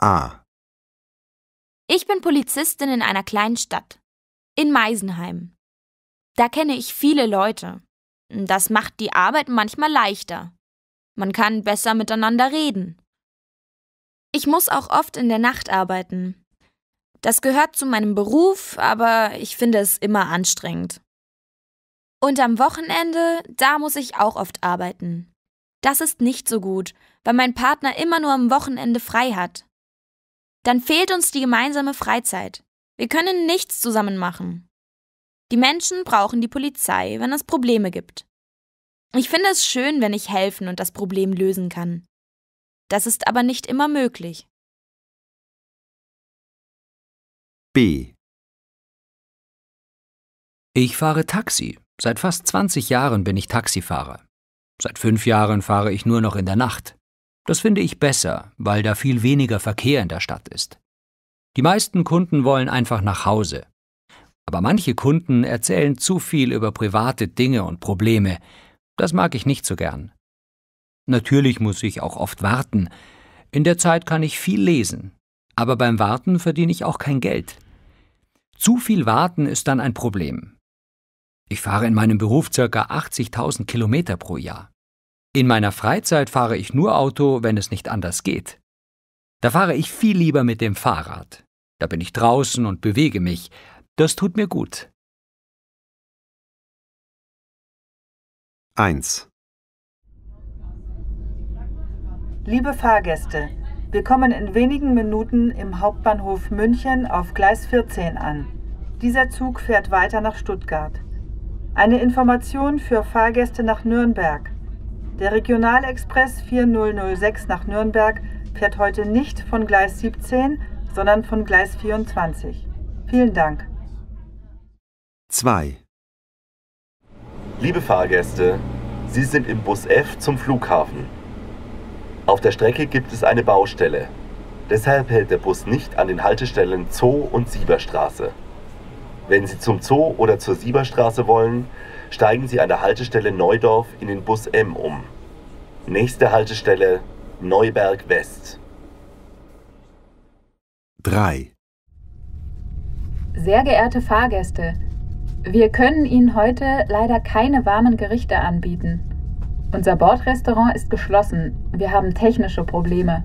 A. Ich bin Polizistin in einer kleinen Stadt, in Meisenheim. Da kenne ich viele Leute. Das macht die Arbeit manchmal leichter. Man kann besser miteinander reden. Ich muss auch oft in der Nacht arbeiten. Das gehört zu meinem Beruf, aber ich finde es immer anstrengend. Und am Wochenende, da muss ich auch oft arbeiten. Das ist nicht so gut, weil mein Partner immer nur am Wochenende frei hat dann fehlt uns die gemeinsame Freizeit. Wir können nichts zusammen machen. Die Menschen brauchen die Polizei, wenn es Probleme gibt. Ich finde es schön, wenn ich helfen und das Problem lösen kann. Das ist aber nicht immer möglich. B. Ich fahre Taxi. Seit fast 20 Jahren bin ich Taxifahrer. Seit fünf Jahren fahre ich nur noch in der Nacht. Das finde ich besser, weil da viel weniger Verkehr in der Stadt ist. Die meisten Kunden wollen einfach nach Hause. Aber manche Kunden erzählen zu viel über private Dinge und Probleme. Das mag ich nicht so gern. Natürlich muss ich auch oft warten. In der Zeit kann ich viel lesen. Aber beim Warten verdiene ich auch kein Geld. Zu viel Warten ist dann ein Problem. Ich fahre in meinem Beruf ca. 80.000 Kilometer pro Jahr. In meiner Freizeit fahre ich nur Auto, wenn es nicht anders geht. Da fahre ich viel lieber mit dem Fahrrad. Da bin ich draußen und bewege mich. Das tut mir gut. 1. Liebe Fahrgäste, wir kommen in wenigen Minuten im Hauptbahnhof München auf Gleis 14 an. Dieser Zug fährt weiter nach Stuttgart. Eine Information für Fahrgäste nach Nürnberg. Der Regionalexpress 4006 nach Nürnberg fährt heute nicht von Gleis 17, sondern von Gleis 24. Vielen Dank. 2. Liebe Fahrgäste, Sie sind im Bus F zum Flughafen. Auf der Strecke gibt es eine Baustelle. Deshalb hält der Bus nicht an den Haltestellen Zoo und Sieberstraße. Wenn Sie zum Zoo oder zur Sieberstraße wollen, steigen Sie an der Haltestelle Neudorf in den Bus M um. Nächste Haltestelle Neuberg West. 3. Sehr geehrte Fahrgäste, wir können Ihnen heute leider keine warmen Gerichte anbieten. Unser Bordrestaurant ist geschlossen. Wir haben technische Probleme.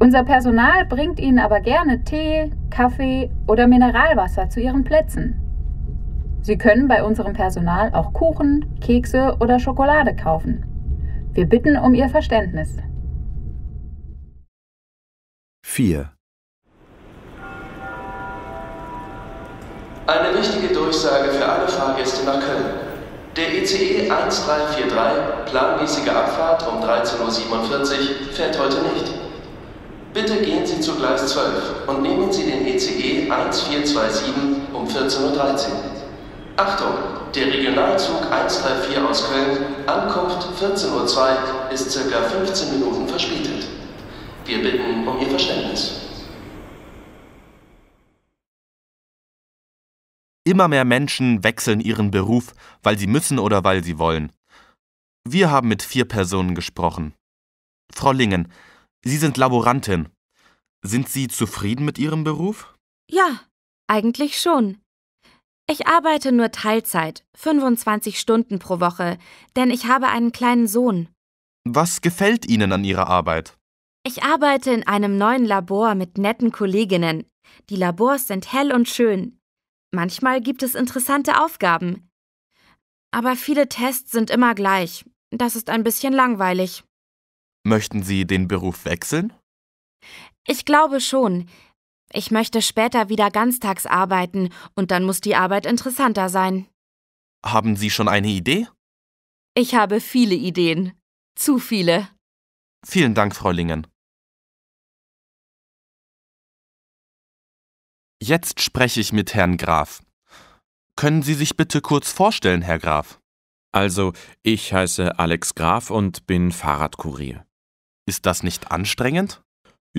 Unser Personal bringt Ihnen aber gerne Tee, Kaffee oder Mineralwasser zu Ihren Plätzen. Sie können bei unserem Personal auch Kuchen, Kekse oder Schokolade kaufen. Wir bitten um Ihr Verständnis. 4. Eine wichtige Durchsage für alle Fahrgäste nach Köln. Der ICE 1343, e planmäßige Abfahrt um 13.47 Uhr, fährt heute nicht. Bitte gehen Sie zu Gleis 12 und nehmen Sie den ECE 1427 e um 14.13 Uhr. Achtung, der Regionalzug 134 aus Köln, Ankunft 14.02 Uhr, ist circa 15 Minuten verspätet. Wir bitten um Ihr Verständnis. Immer mehr Menschen wechseln ihren Beruf, weil sie müssen oder weil sie wollen. Wir haben mit vier Personen gesprochen. Frau Lingen, Sie sind Laborantin. Sind Sie zufrieden mit Ihrem Beruf? Ja, eigentlich schon. Ich arbeite nur Teilzeit, 25 Stunden pro Woche, denn ich habe einen kleinen Sohn. Was gefällt Ihnen an Ihrer Arbeit? Ich arbeite in einem neuen Labor mit netten Kolleginnen. Die Labors sind hell und schön. Manchmal gibt es interessante Aufgaben. Aber viele Tests sind immer gleich. Das ist ein bisschen langweilig. Möchten Sie den Beruf wechseln? Ich glaube schon. Ich möchte später wieder ganztags arbeiten und dann muss die Arbeit interessanter sein. Haben Sie schon eine Idee? Ich habe viele Ideen. Zu viele. Vielen Dank, Fräulingen. Jetzt spreche ich mit Herrn Graf. Können Sie sich bitte kurz vorstellen, Herr Graf? Also, ich heiße Alex Graf und bin Fahrradkurier. Ist das nicht anstrengend?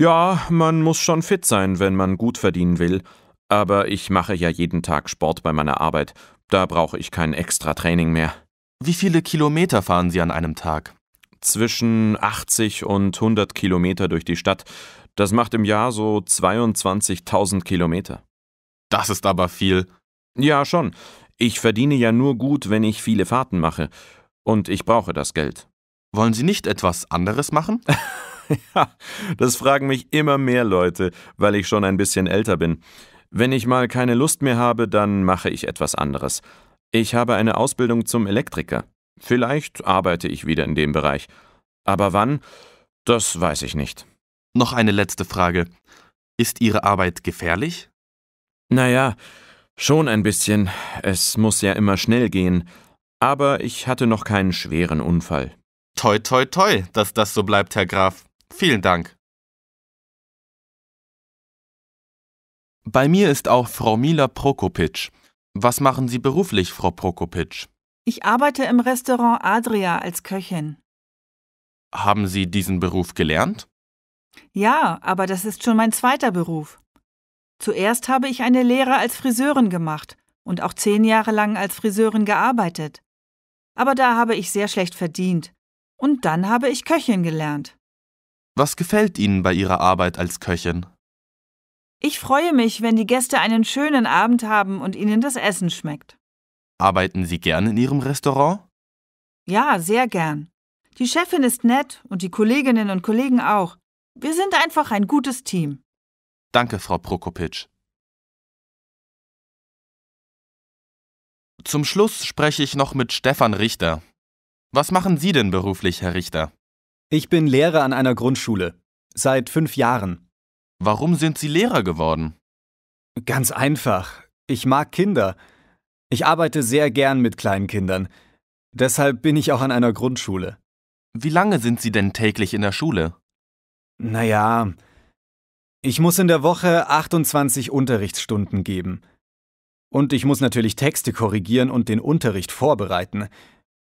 Ja, man muss schon fit sein, wenn man gut verdienen will. Aber ich mache ja jeden Tag Sport bei meiner Arbeit. Da brauche ich kein extra Training mehr. Wie viele Kilometer fahren Sie an einem Tag? Zwischen 80 und 100 Kilometer durch die Stadt. Das macht im Jahr so 22.000 Kilometer. Das ist aber viel. Ja, schon. Ich verdiene ja nur gut, wenn ich viele Fahrten mache. Und ich brauche das Geld. Wollen Sie nicht etwas anderes machen? Ja, das fragen mich immer mehr Leute, weil ich schon ein bisschen älter bin. Wenn ich mal keine Lust mehr habe, dann mache ich etwas anderes. Ich habe eine Ausbildung zum Elektriker. Vielleicht arbeite ich wieder in dem Bereich. Aber wann? Das weiß ich nicht. Noch eine letzte Frage. Ist Ihre Arbeit gefährlich? Naja, schon ein bisschen. Es muss ja immer schnell gehen. Aber ich hatte noch keinen schweren Unfall. Toi, toi, toi, dass das so bleibt, Herr Graf. Vielen Dank. Bei mir ist auch Frau Mila Prokopitsch. Was machen Sie beruflich, Frau Prokopitsch? Ich arbeite im Restaurant Adria als Köchin. Haben Sie diesen Beruf gelernt? Ja, aber das ist schon mein zweiter Beruf. Zuerst habe ich eine Lehre als Friseurin gemacht und auch zehn Jahre lang als Friseurin gearbeitet. Aber da habe ich sehr schlecht verdient. Und dann habe ich Köchin gelernt. Was gefällt Ihnen bei Ihrer Arbeit als Köchin? Ich freue mich, wenn die Gäste einen schönen Abend haben und ihnen das Essen schmeckt. Arbeiten Sie gern in Ihrem Restaurant? Ja, sehr gern. Die Chefin ist nett und die Kolleginnen und Kollegen auch. Wir sind einfach ein gutes Team. Danke, Frau Prokopitsch. Zum Schluss spreche ich noch mit Stefan Richter. Was machen Sie denn beruflich, Herr Richter? Ich bin Lehrer an einer Grundschule. Seit fünf Jahren. Warum sind Sie Lehrer geworden? Ganz einfach. Ich mag Kinder. Ich arbeite sehr gern mit kleinen Kindern. Deshalb bin ich auch an einer Grundschule. Wie lange sind Sie denn täglich in der Schule? Naja, ich muss in der Woche 28 Unterrichtsstunden geben. Und ich muss natürlich Texte korrigieren und den Unterricht vorbereiten.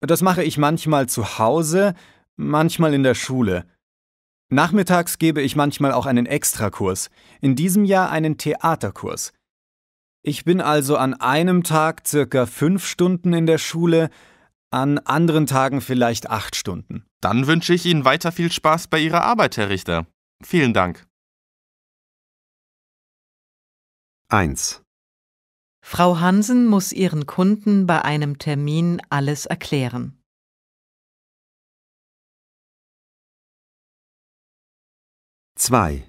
Das mache ich manchmal zu Hause, Manchmal in der Schule. Nachmittags gebe ich manchmal auch einen Extrakurs, in diesem Jahr einen Theaterkurs. Ich bin also an einem Tag circa fünf Stunden in der Schule, an anderen Tagen vielleicht acht Stunden. Dann wünsche ich Ihnen weiter viel Spaß bei Ihrer Arbeit, Herr Richter. Vielen Dank. 1. Frau Hansen muss ihren Kunden bei einem Termin alles erklären. 2.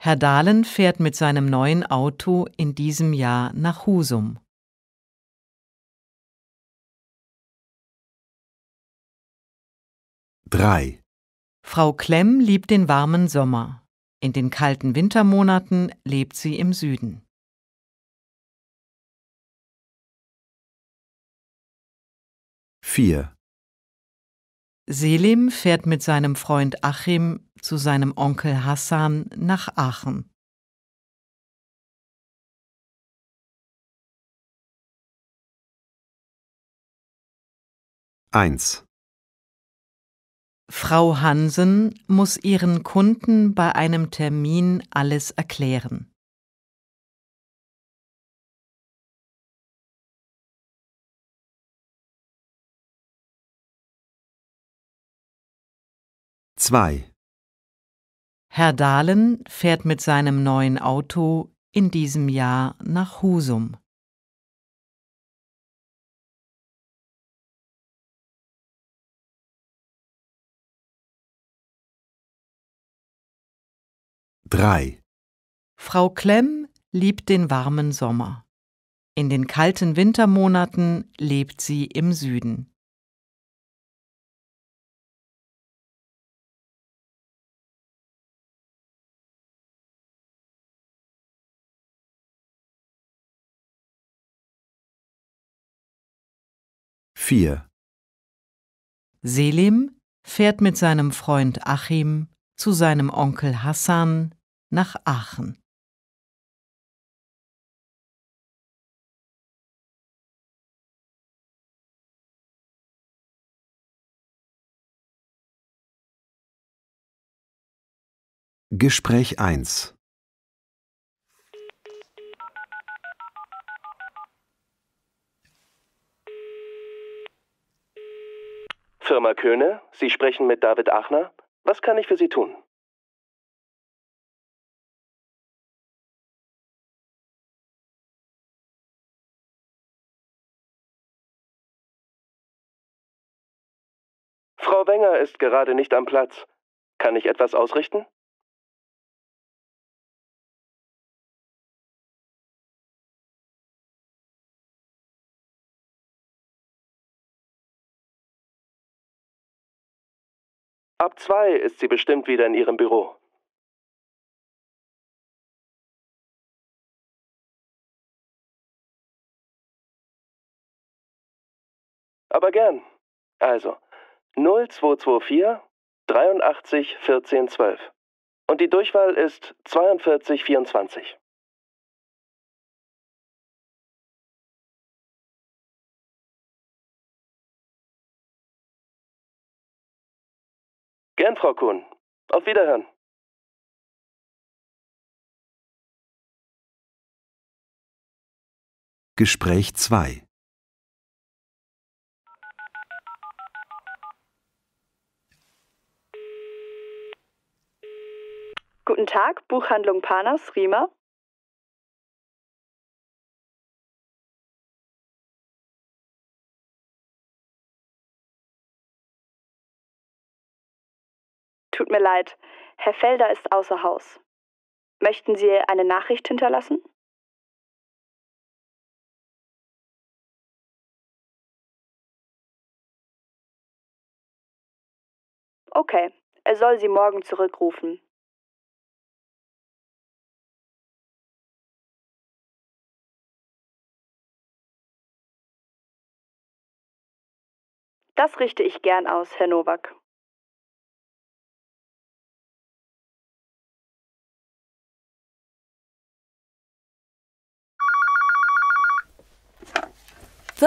Herr Dahlen fährt mit seinem neuen Auto in diesem Jahr nach Husum. 3. Frau Klemm liebt den warmen Sommer. In den kalten Wintermonaten lebt sie im Süden. 4. Selim fährt mit seinem Freund Achim zu seinem Onkel Hassan nach Aachen. Eins. Frau Hansen muss ihren Kunden bei einem Termin alles erklären. 2. Herr Dahlen fährt mit seinem neuen Auto in diesem Jahr nach Husum. Drei. Frau Klemm liebt den warmen Sommer. In den kalten Wintermonaten lebt sie im Süden. 4 Selim fährt mit seinem Freund Achim zu seinem Onkel Hassan nach Aachen. Gespräch 1 Firma Köhne, Sie sprechen mit David Achner. Was kann ich für Sie tun? Frau Wenger ist gerade nicht am Platz. Kann ich etwas ausrichten? Ab zwei ist sie bestimmt wieder in ihrem Büro. Aber gern. Also 0224 83 14 12. Und die Durchwahl ist 42 24. Frau Kuhn. Auf Wiederhören. Gespräch 2 Guten Tag, Buchhandlung Panas, Rima. Tut mir leid, Herr Felder ist außer Haus. Möchten Sie eine Nachricht hinterlassen? Okay, er soll Sie morgen zurückrufen. Das richte ich gern aus, Herr Nowak.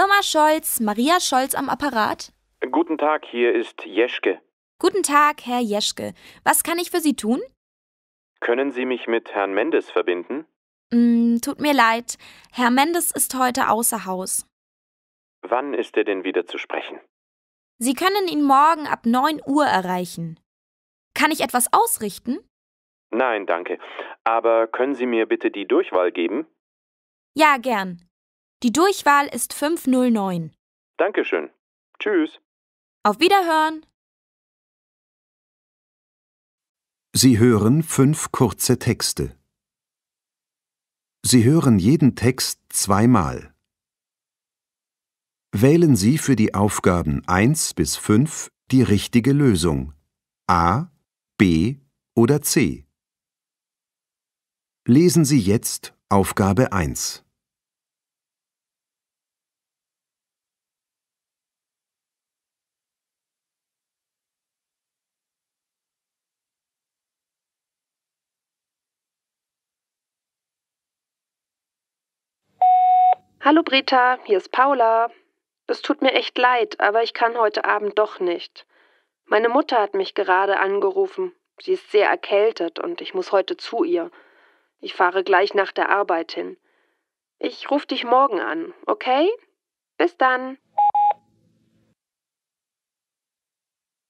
Firma Scholz, Maria Scholz am Apparat? Guten Tag, hier ist Jeschke. Guten Tag, Herr Jeschke. Was kann ich für Sie tun? Können Sie mich mit Herrn Mendes verbinden? Mm, tut mir leid, Herr Mendes ist heute außer Haus. Wann ist er denn wieder zu sprechen? Sie können ihn morgen ab 9 Uhr erreichen. Kann ich etwas ausrichten? Nein, danke. Aber können Sie mir bitte die Durchwahl geben? Ja, gern. Die Durchwahl ist 509. Dankeschön. Tschüss. Auf Wiederhören. Sie hören fünf kurze Texte. Sie hören jeden Text zweimal. Wählen Sie für die Aufgaben 1 bis 5 die richtige Lösung A, B oder C. Lesen Sie jetzt Aufgabe 1. Hallo Britta, hier ist Paula. Es tut mir echt leid, aber ich kann heute Abend doch nicht. Meine Mutter hat mich gerade angerufen. Sie ist sehr erkältet und ich muss heute zu ihr. Ich fahre gleich nach der Arbeit hin. Ich rufe dich morgen an, okay? Bis dann.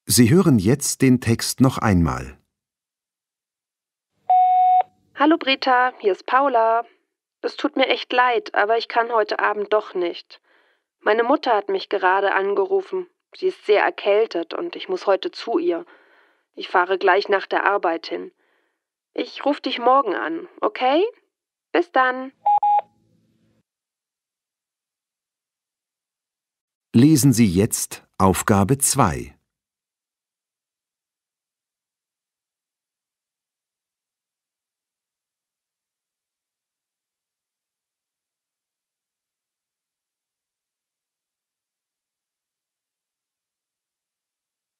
Sie hören jetzt den Text noch einmal. Hallo Britta, hier ist Paula. Es tut mir echt leid, aber ich kann heute Abend doch nicht. Meine Mutter hat mich gerade angerufen. Sie ist sehr erkältet und ich muss heute zu ihr. Ich fahre gleich nach der Arbeit hin. Ich rufe dich morgen an, okay? Bis dann. Lesen Sie jetzt Aufgabe 2.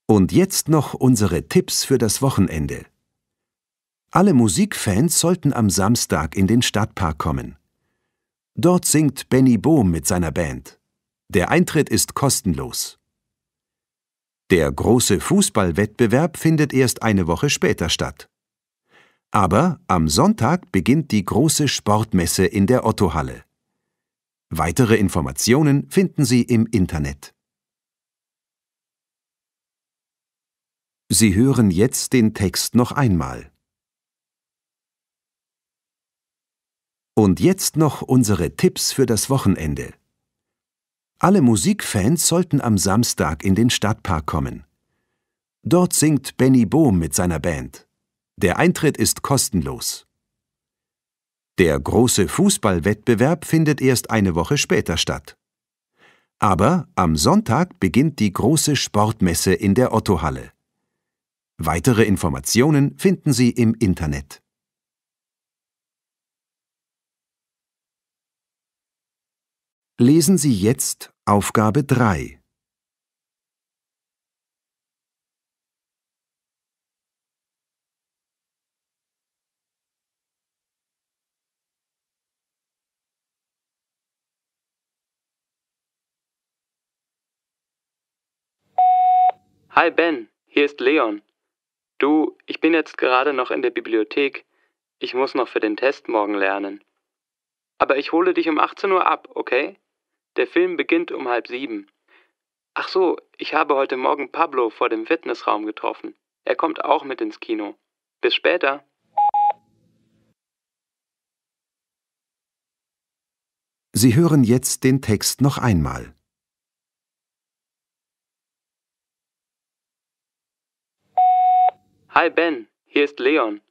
Und jetzt noch unsere Tipps für das Wochenende. Alle Musikfans sollten am Samstag in den Stadtpark kommen. Dort singt Benny Bohm mit seiner Band. Der Eintritt ist kostenlos. Der große Fußballwettbewerb findet erst eine Woche später statt. Aber am Sonntag beginnt die große Sportmesse in der Ottohalle. Weitere Informationen finden Sie im Internet. Sie hören jetzt den Text noch einmal. Und jetzt noch unsere Tipps für das Wochenende. Alle Musikfans sollten am Samstag in den Stadtpark kommen. Dort singt Benny Bohm mit seiner Band. Der Eintritt ist kostenlos. Der große Fußballwettbewerb findet erst eine Woche später statt. Aber am Sonntag beginnt die große Sportmesse in der Ottohalle. Weitere Informationen finden Sie im Internet. Lesen Sie jetzt Aufgabe 3. Hi Ben, hier ist Leon. Du, ich bin jetzt gerade noch in der Bibliothek. Ich muss noch für den Test morgen lernen. Aber ich hole dich um 18 Uhr ab, okay? Der Film beginnt um halb sieben. Ach so, ich habe heute Morgen Pablo vor dem Fitnessraum getroffen. Er kommt auch mit ins Kino. Bis später. Sie hören jetzt den Text noch einmal. Hi Ben, hier ist Leon.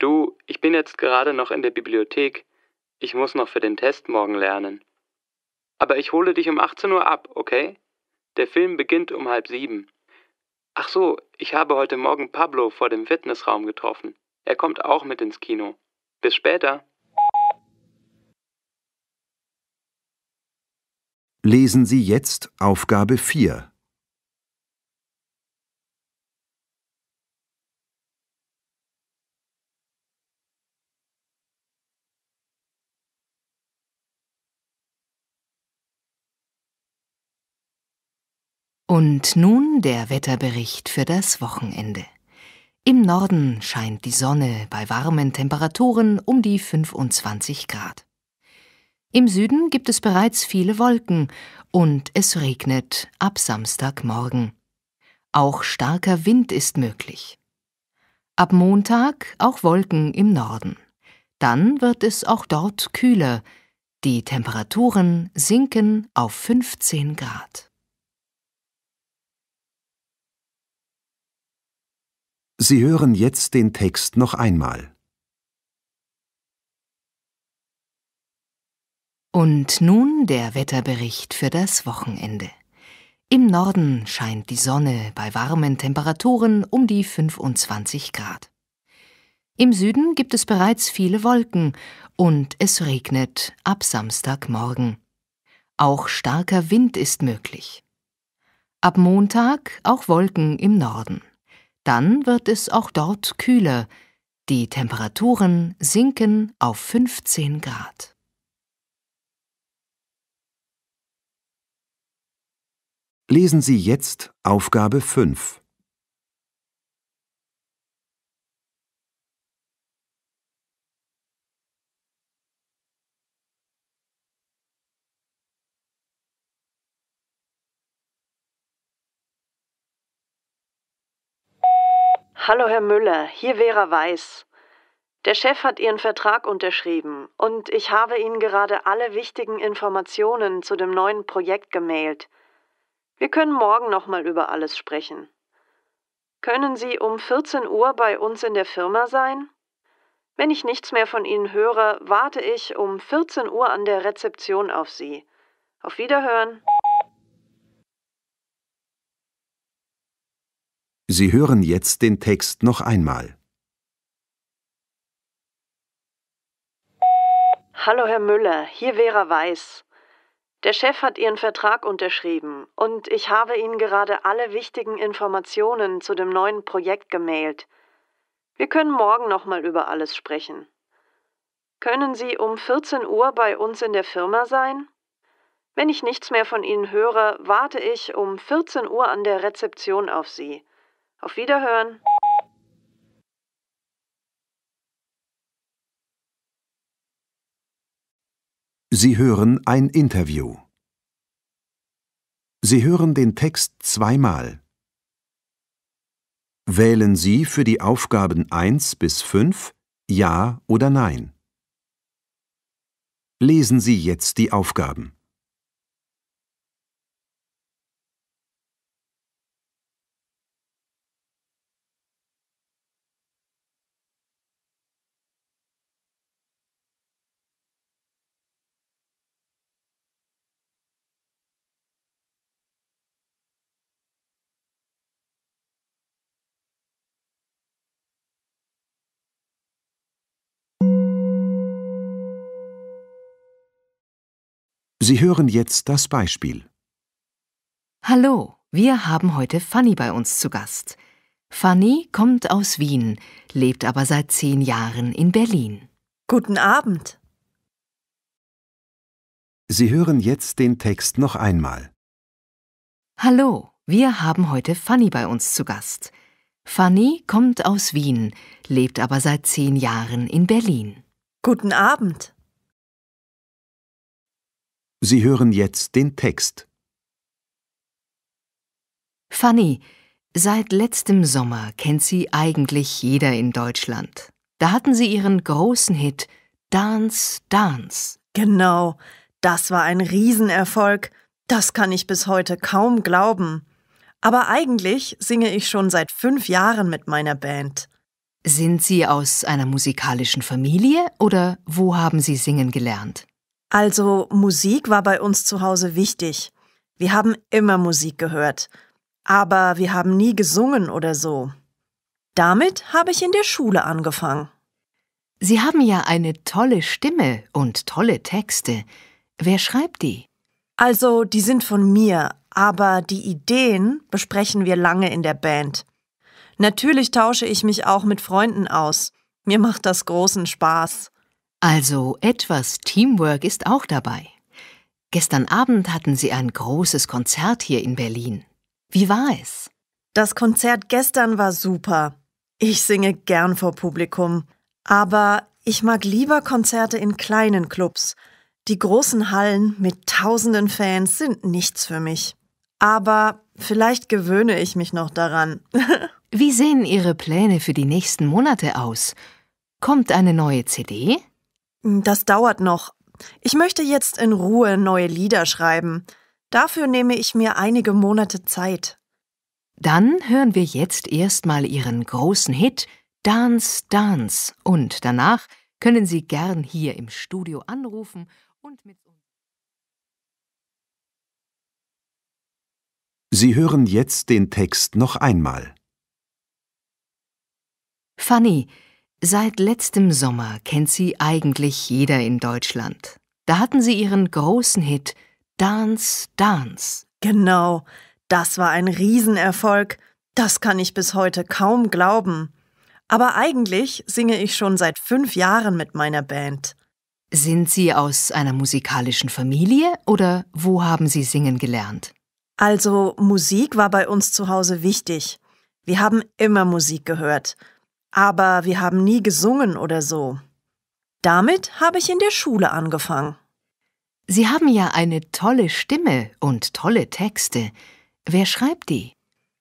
Du, ich bin jetzt gerade noch in der Bibliothek. Ich muss noch für den Test morgen lernen. Aber ich hole dich um 18 Uhr ab, okay? Der Film beginnt um halb sieben. Ach so, ich habe heute Morgen Pablo vor dem Fitnessraum getroffen. Er kommt auch mit ins Kino. Bis später. Lesen Sie jetzt Aufgabe 4. Und nun der Wetterbericht für das Wochenende. Im Norden scheint die Sonne bei warmen Temperaturen um die 25 Grad. Im Süden gibt es bereits viele Wolken und es regnet ab Samstagmorgen. Auch starker Wind ist möglich. Ab Montag auch Wolken im Norden. Dann wird es auch dort kühler. Die Temperaturen sinken auf 15 Grad. Sie hören jetzt den Text noch einmal. Und nun der Wetterbericht für das Wochenende. Im Norden scheint die Sonne bei warmen Temperaturen um die 25 Grad. Im Süden gibt es bereits viele Wolken und es regnet ab Samstagmorgen. Auch starker Wind ist möglich. Ab Montag auch Wolken im Norden. Dann wird es auch dort kühler. Die Temperaturen sinken auf 15 Grad. Lesen Sie jetzt Aufgabe 5. Hallo, Herr Müller, hier Vera Weiß. Der Chef hat Ihren Vertrag unterschrieben und ich habe Ihnen gerade alle wichtigen Informationen zu dem neuen Projekt gemailt. Wir können morgen nochmal über alles sprechen. Können Sie um 14 Uhr bei uns in der Firma sein? Wenn ich nichts mehr von Ihnen höre, warte ich um 14 Uhr an der Rezeption auf Sie. Auf Wiederhören. Sie hören jetzt den Text noch einmal. Hallo Herr Müller, hier Vera Weiß. Der Chef hat Ihren Vertrag unterschrieben und ich habe Ihnen gerade alle wichtigen Informationen zu dem neuen Projekt gemailt. Wir können morgen nochmal über alles sprechen. Können Sie um 14 Uhr bei uns in der Firma sein? Wenn ich nichts mehr von Ihnen höre, warte ich um 14 Uhr an der Rezeption auf Sie. Auf Wiederhören! Sie hören ein Interview. Sie hören den Text zweimal. Wählen Sie für die Aufgaben 1 bis 5 Ja oder Nein. Lesen Sie jetzt die Aufgaben. Sie hören jetzt das Beispiel. Hallo, wir haben heute Fanny bei uns zu Gast. Fanny kommt aus Wien, lebt aber seit zehn Jahren in Berlin. Guten Abend. Sie hören jetzt den Text noch einmal. Hallo, wir haben heute Fanny bei uns zu Gast. Fanny kommt aus Wien, lebt aber seit zehn Jahren in Berlin. Guten Abend. Sie hören jetzt den Text. Fanny, seit letztem Sommer kennt sie eigentlich jeder in Deutschland. Da hatten sie ihren großen Hit Dance, Dance. Genau, das war ein Riesenerfolg. Das kann ich bis heute kaum glauben. Aber eigentlich singe ich schon seit fünf Jahren mit meiner Band. Sind Sie aus einer musikalischen Familie oder wo haben Sie singen gelernt? Also Musik war bei uns zu Hause wichtig. Wir haben immer Musik gehört, aber wir haben nie gesungen oder so. Damit habe ich in der Schule angefangen. Sie haben ja eine tolle Stimme und tolle Texte. Wer schreibt die? Also, die sind von mir, aber die Ideen besprechen wir lange in der Band. Natürlich tausche ich mich auch mit Freunden aus. Mir macht das großen Spaß. Also etwas Teamwork ist auch dabei. Gestern Abend hatten Sie ein großes Konzert hier in Berlin. Wie war es? Das Konzert gestern war super. Ich singe gern vor Publikum. Aber ich mag lieber Konzerte in kleinen Clubs. Die großen Hallen mit tausenden Fans sind nichts für mich. Aber vielleicht gewöhne ich mich noch daran. Wie sehen Ihre Pläne für die nächsten Monate aus? Kommt eine neue CD? Hm, das dauert noch. Ich möchte jetzt in Ruhe neue Lieder schreiben. Dafür nehme ich mir einige Monate Zeit. Dann hören wir jetzt erstmal Ihren großen Hit Dance, Dance und danach können Sie gern hier im Studio anrufen und mit uns. Sie hören jetzt den Text noch einmal. Fanny, Seit letztem Sommer kennt sie eigentlich jeder in Deutschland. Da hatten sie ihren großen Hit Dance, Dance. Genau, das war ein Riesenerfolg. Das kann ich bis heute kaum glauben. Aber eigentlich singe ich schon seit fünf Jahren mit meiner Band. Sind Sie aus einer musikalischen Familie oder wo haben Sie singen gelernt? Also Musik war bei uns zu Hause wichtig. Wir haben immer Musik gehört. Aber wir haben nie gesungen oder so. Damit habe ich in der Schule angefangen. Sie haben ja eine tolle Stimme und tolle Texte. Wer schreibt die?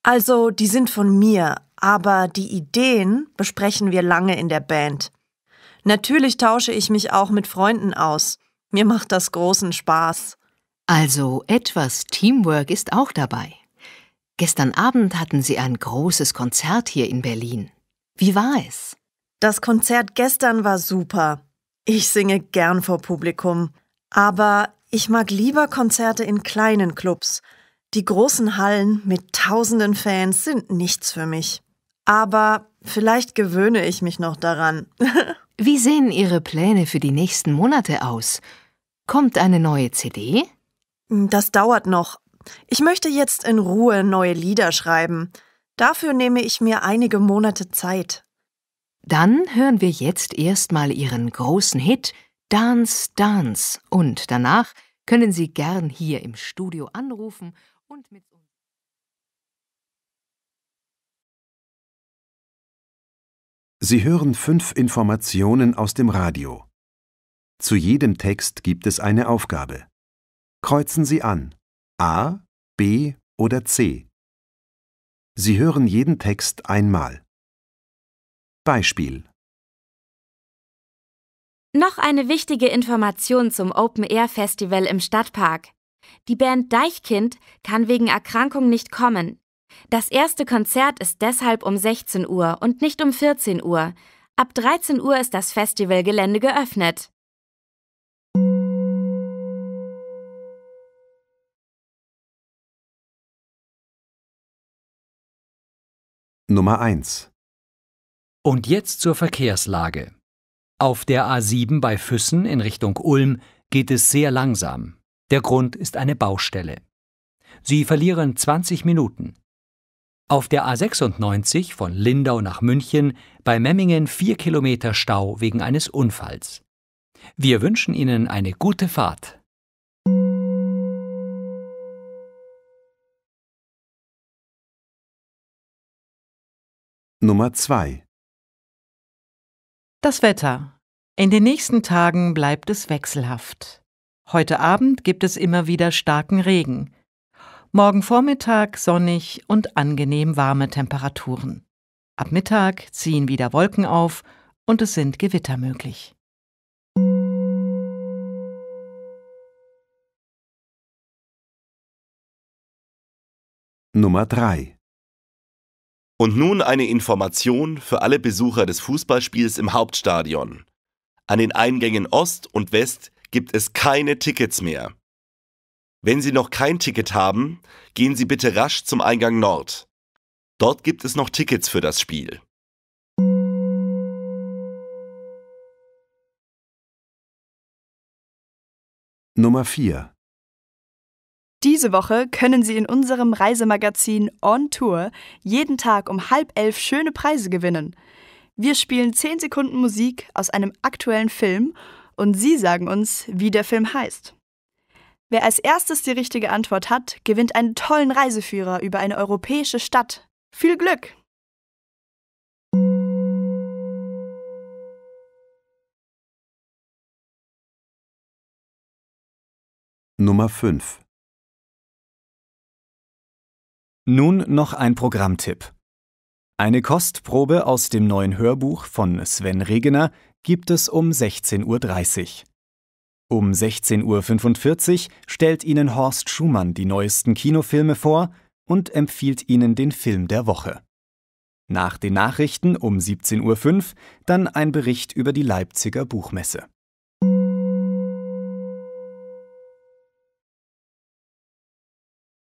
Also, die sind von mir, aber die Ideen besprechen wir lange in der Band. Natürlich tausche ich mich auch mit Freunden aus. Mir macht das großen Spaß. Also etwas Teamwork ist auch dabei. Gestern Abend hatten sie ein großes Konzert hier in Berlin. Wie war es? Das Konzert gestern war super. Ich singe gern vor Publikum. Aber ich mag lieber Konzerte in kleinen Clubs. Die großen Hallen mit tausenden Fans sind nichts für mich. Aber vielleicht gewöhne ich mich noch daran. Wie sehen Ihre Pläne für die nächsten Monate aus? Kommt eine neue CD? Das dauert noch. Ich möchte jetzt in Ruhe neue Lieder schreiben. Dafür nehme ich mir einige Monate Zeit. Dann hören wir jetzt erstmal Ihren großen Hit Dance, Dance und danach können Sie gern hier im Studio anrufen und mit uns. Sie hören fünf Informationen aus dem Radio. Zu jedem Text gibt es eine Aufgabe. Kreuzen Sie an A, B oder C. Sie hören jeden Text einmal. Beispiel Noch eine wichtige Information zum Open Air Festival im Stadtpark. Die Band Deichkind kann wegen Erkrankung nicht kommen. Das erste Konzert ist deshalb um 16 Uhr und nicht um 14 Uhr. Ab 13 Uhr ist das Festivalgelände geöffnet. Nummer 1 Und jetzt zur Verkehrslage. Auf der A7 bei Füssen in Richtung Ulm geht es sehr langsam. Der Grund ist eine Baustelle. Sie verlieren 20 Minuten. Auf der A96 von Lindau nach München bei Memmingen 4 Kilometer Stau wegen eines Unfalls. Wir wünschen Ihnen eine gute Fahrt. Nummer 2 Das Wetter. In den nächsten Tagen bleibt es wechselhaft. Heute Abend gibt es immer wieder starken Regen. Morgen Vormittag sonnig und angenehm warme Temperaturen. Ab Mittag ziehen wieder Wolken auf und es sind Gewitter möglich. Nummer 3 und nun eine Information für alle Besucher des Fußballspiels im Hauptstadion. An den Eingängen Ost und West gibt es keine Tickets mehr. Wenn Sie noch kein Ticket haben, gehen Sie bitte rasch zum Eingang Nord. Dort gibt es noch Tickets für das Spiel. Nummer 4 diese Woche können Sie in unserem Reisemagazin On Tour jeden Tag um halb elf schöne Preise gewinnen. Wir spielen 10 Sekunden Musik aus einem aktuellen Film und Sie sagen uns, wie der Film heißt. Wer als erstes die richtige Antwort hat, gewinnt einen tollen Reiseführer über eine europäische Stadt. Viel Glück! Nummer 5 nun noch ein Programmtipp. Eine Kostprobe aus dem neuen Hörbuch von Sven Regener gibt es um 16.30 Uhr. Um 16.45 Uhr stellt Ihnen Horst Schumann die neuesten Kinofilme vor und empfiehlt Ihnen den Film der Woche. Nach den Nachrichten um 17.05 Uhr dann ein Bericht über die Leipziger Buchmesse.